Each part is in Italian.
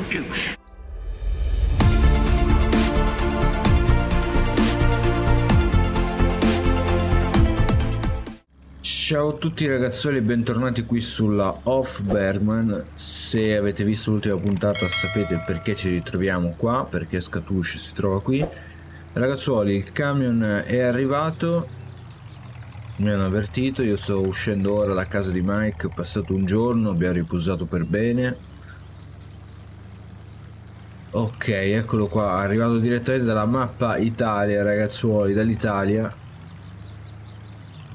good Ciao a tutti ragazzoli e bentornati qui sulla Off Bergman Se avete visto l'ultima puntata sapete perché ci ritroviamo qua Perché Scatouche si trova qui Ragazzuoli il camion è arrivato Mi hanno avvertito Io sto uscendo ora da casa di Mike È passato un giorno, abbiamo riposato per bene Ok, eccolo qua, arrivato direttamente dalla mappa Italia, ragazzuoli, dall'Italia.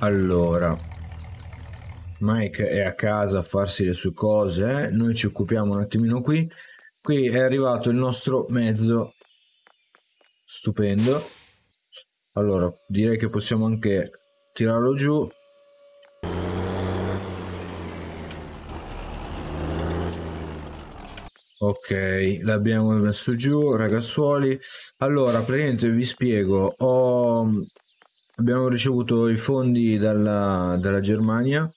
Allora, Mike è a casa a farsi le sue cose, eh? noi ci occupiamo un attimino qui. Qui è arrivato il nostro mezzo, stupendo. Allora, direi che possiamo anche tirarlo giù Ok, l'abbiamo messo giù, ragazzuoli. Allora, praticamente vi spiego. Ho... Abbiamo ricevuto i fondi dalla, dalla Germania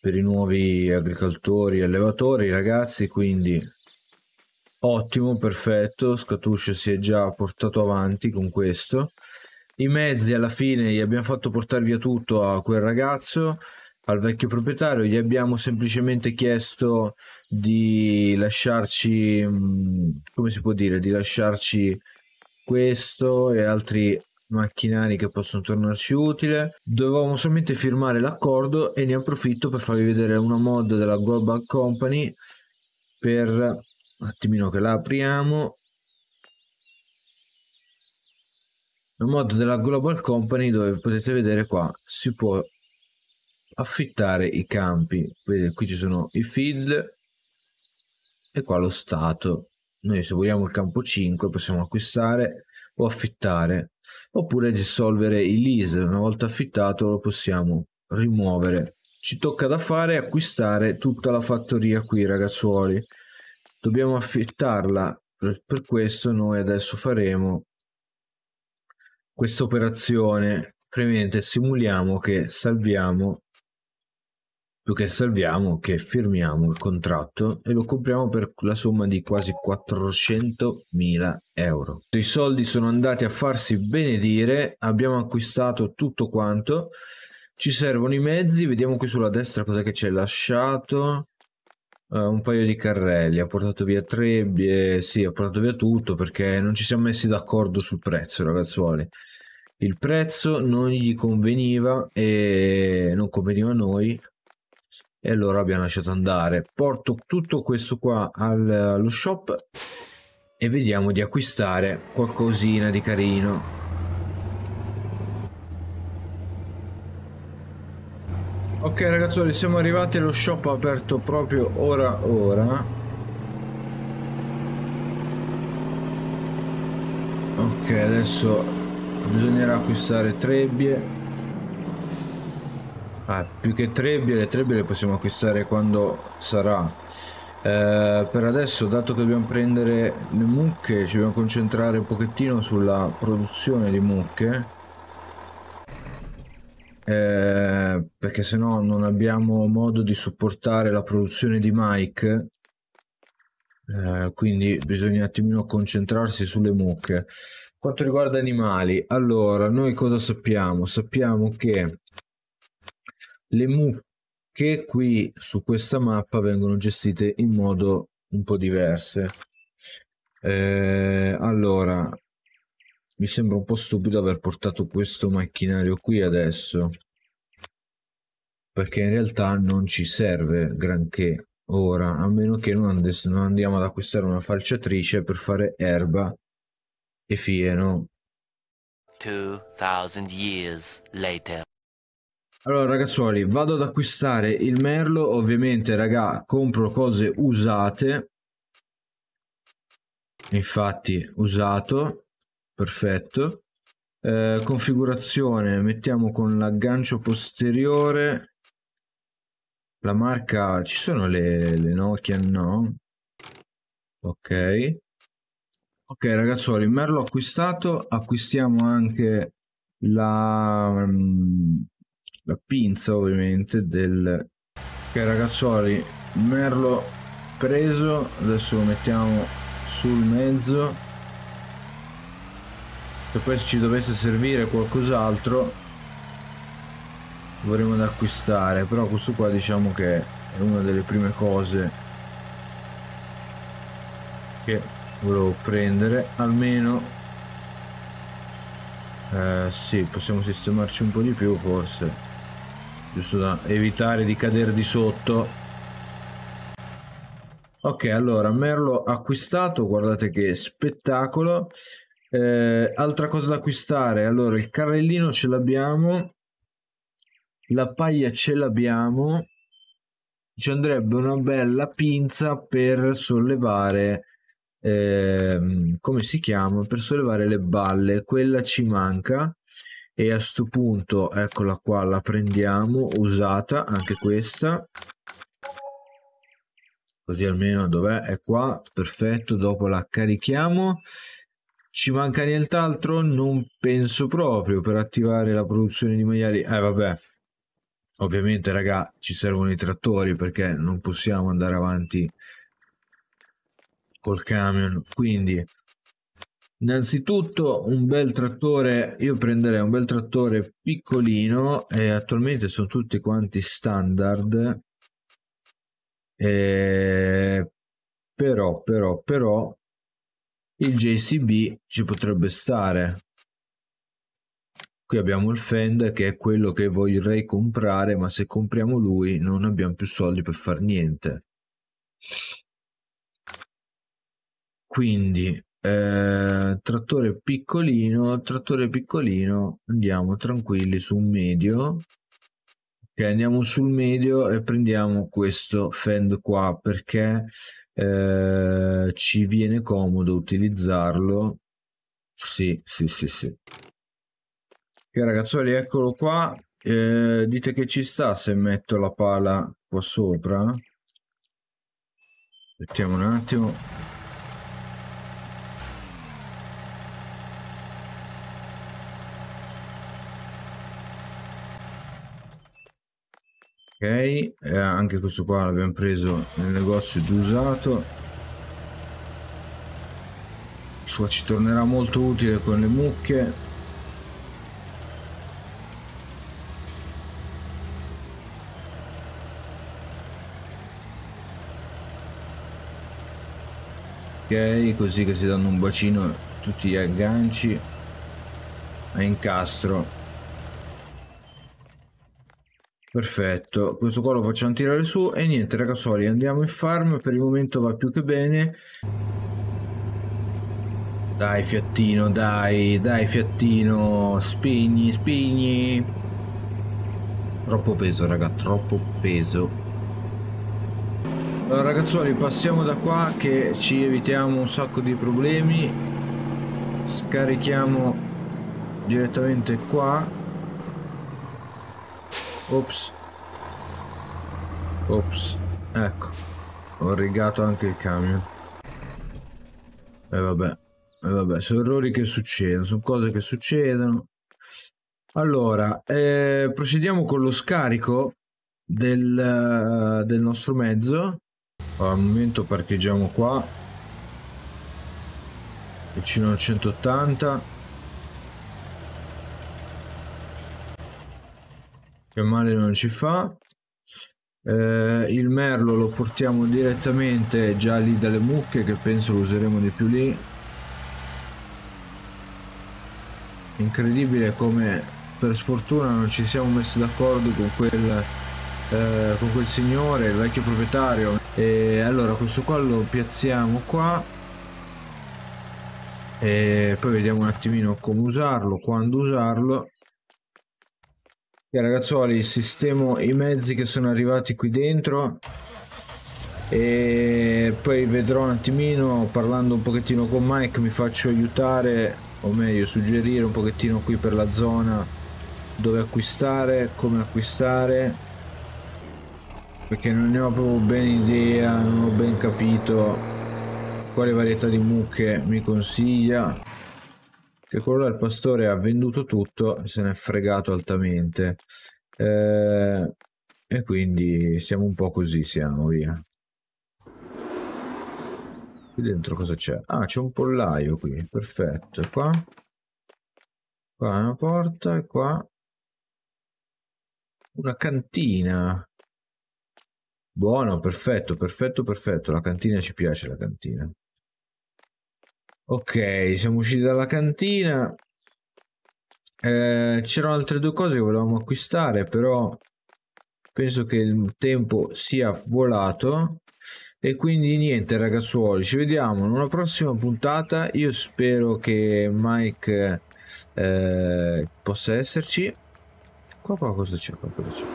per i nuovi agricoltori e allevatori, ragazzi, quindi ottimo, perfetto. Scatuscio si è già portato avanti con questo. I mezzi alla fine gli abbiamo fatto portare via tutto a quel ragazzo al vecchio proprietario, gli abbiamo semplicemente chiesto di lasciarci, mm, come si può dire, di lasciarci questo e altri macchinari che possono tornarci utile. Dovevamo solamente firmare l'accordo e ne approfitto per farvi vedere una mod della Global Company per un attimino che la apriamo. La mod della Global Company dove potete vedere qua si può affittare i campi vedete qui ci sono i field e qua lo stato noi se vogliamo il campo 5 possiamo acquistare o affittare oppure dissolvere il lease una volta affittato lo possiamo rimuovere ci tocca da fare acquistare tutta la fattoria qui ragazzuoli dobbiamo affittarla per, questo noi adesso faremo questa operazione praticamente simuliamo che salviamo più che salviamo che firmiamo il contratto e lo compriamo per la somma di quasi 400.000 euro. I soldi sono andati a farsi benedire, abbiamo acquistato tutto quanto, ci servono i mezzi, vediamo qui sulla destra cosa che ci è lasciato. Uh, un paio di carrelli, ha portato via trebbie, sì, ha portato via tutto perché non ci siamo messi d'accordo sul prezzo, ragazzuoli il prezzo non gli conveniva e non conveniva a noi e allora abbiamo lasciato andare porto tutto questo qua al, allo shop e vediamo di acquistare qualcosina di carino ok ragazzi siamo arrivati allo shop aperto proprio ora ora ok adesso bisognerà acquistare trebbie Ah, più che trebbie, le trebbie le possiamo acquistare quando sarà. Eh, per adesso, dato che dobbiamo prendere le mucche, ci dobbiamo concentrare un pochettino sulla produzione di mucche. Eh, perché se no non abbiamo modo di supportare la produzione di Mike. Eh, quindi bisogna un attimino concentrarsi sulle mucche. Quanto riguarda animali, allora, noi cosa sappiamo? Sappiamo che le mucche qui su questa mappa vengono gestite in modo un po' diverse. Eh, allora, mi sembra un po' stupido aver portato questo macchinario qui adesso. Perché in realtà non ci serve granché ora, a meno che non, and non andiamo ad acquistare una falciatrice per fare erba e fieno. 2000 years later. Allora ragazzuoli, vado ad acquistare il merlo, ovviamente raga, compro cose usate. Infatti, usato, perfetto. Eh, configurazione, mettiamo con l'aggancio posteriore. La marca, ci sono le, le Nokia? No. Ok. Ok ragazzuoli, merlo acquistato, acquistiamo anche la... Um, la pinza ovviamente del ok ragazzuoli merlo preso adesso lo mettiamo sul mezzo se poi ci dovesse servire qualcos'altro vorremmo da acquistare però questo qua diciamo che è una delle prime cose che volevo prendere almeno eh, sì possiamo sistemarci un po' di più forse giusto da evitare di cadere di sotto ok allora merlo acquistato guardate che spettacolo eh, altra cosa da acquistare allora il carrellino ce l'abbiamo la paglia ce l'abbiamo ci andrebbe una bella pinza per sollevare eh, come si chiama per sollevare le balle quella ci manca e a sto punto eccola qua la prendiamo usata anche questa così almeno dov'è è qua perfetto dopo la carichiamo ci manca nient'altro? Non penso proprio per attivare la produzione di maiali. Eh vabbè, ovviamente raga ci servono i trattori perché non possiamo andare avanti col camion. Quindi Innanzitutto un bel trattore, io prenderei un bel trattore piccolino e attualmente sono tutti quanti standard. E... Però, però, però il JCB ci potrebbe stare. Qui abbiamo il Fender che è quello che vorrei comprare, ma se compriamo lui non abbiamo più soldi per far niente. Quindi eh, trattore piccolino trattore piccolino andiamo tranquilli su un medio ok andiamo sul medio e prendiamo questo fend qua perché eh, ci viene comodo utilizzarlo sì sì sì sì ok ragazzuoli eccolo qua eh, dite che ci sta se metto la pala qua sopra aspettiamo un attimo Ok, eh, anche questo qua l'abbiamo preso nel negozio di usato. Questo qua ci tornerà molto utile con le mucche. Ok, così che si danno un bacino tutti gli agganci a incastro. Perfetto, questo qua lo facciamo tirare su e niente ragazzoli andiamo in farm, per il momento va più che bene. Dai fiattino, dai, dai fiattino, spigni, spigni. Troppo peso raga, troppo peso. Allora ragazzoli passiamo da qua che ci evitiamo un sacco di problemi. Scarichiamo direttamente qua Ops. Ops. Ecco. Ho rigato anche il camion. E vabbè. E vabbè, sono errori che succedono, sono cose che succedono. Allora, eh, procediamo con lo scarico del, eh, del nostro mezzo. al momento parcheggiamo qua. Vicino al 180. che male non ci fa eh, il merlo lo portiamo direttamente già lì dalle mucche che penso lo useremo di più lì incredibile come per sfortuna non ci siamo messi d'accordo con quel eh, con quel signore il vecchio proprietario e allora questo qua lo piazziamo qua e poi vediamo un attimino come usarlo quando usarlo Ok ragazzuoli, sistemo i mezzi che sono arrivati qui dentro e poi vedrò un attimino parlando un pochettino con Mike mi faccio aiutare o meglio suggerire un pochettino qui per la zona dove acquistare, come acquistare perché non ne ho proprio ben idea, non ho ben capito quale varietà di mucche mi consiglia che quello del pastore ha venduto tutto se n'è fregato altamente eh, e quindi siamo un po' così siamo via qui dentro cosa c'è? ah c'è un pollaio qui perfetto qua qua una porta e qua una cantina buono perfetto perfetto perfetto la cantina ci piace la cantina Ok, siamo usciti dalla cantina. Eh, c'erano altre due cose che volevamo acquistare, però penso che il tempo sia volato. E quindi niente ragazzuoli, ci vediamo in una prossima puntata. Io spero che Mike eh, possa esserci. Qua qua cosa c'è? Qua cosa c'è?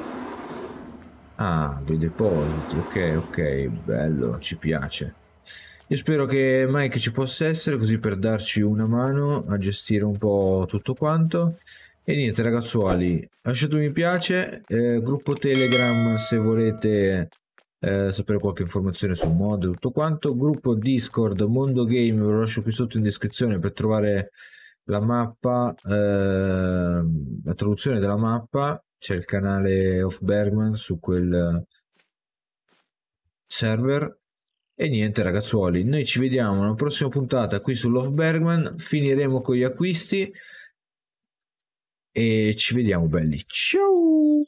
Ah, dei depositi, ok, ok, bello, ci piace. Io spero che Mike ci possa essere così per darci una mano a gestire un po' tutto quanto. E niente ragazzuoli, lasciate un mi piace, eh, gruppo Telegram se volete eh, sapere qualche informazione sul mod e tutto quanto, gruppo Discord Mondo Game ve lo lascio qui sotto in descrizione per trovare la mappa, eh, la traduzione della mappa, c'è il canale of Bergman su quel server e niente ragazzuoli, noi ci vediamo nella prossima puntata qui su Love Bergman, finiremo con gli acquisti e ci vediamo belli. Ciao!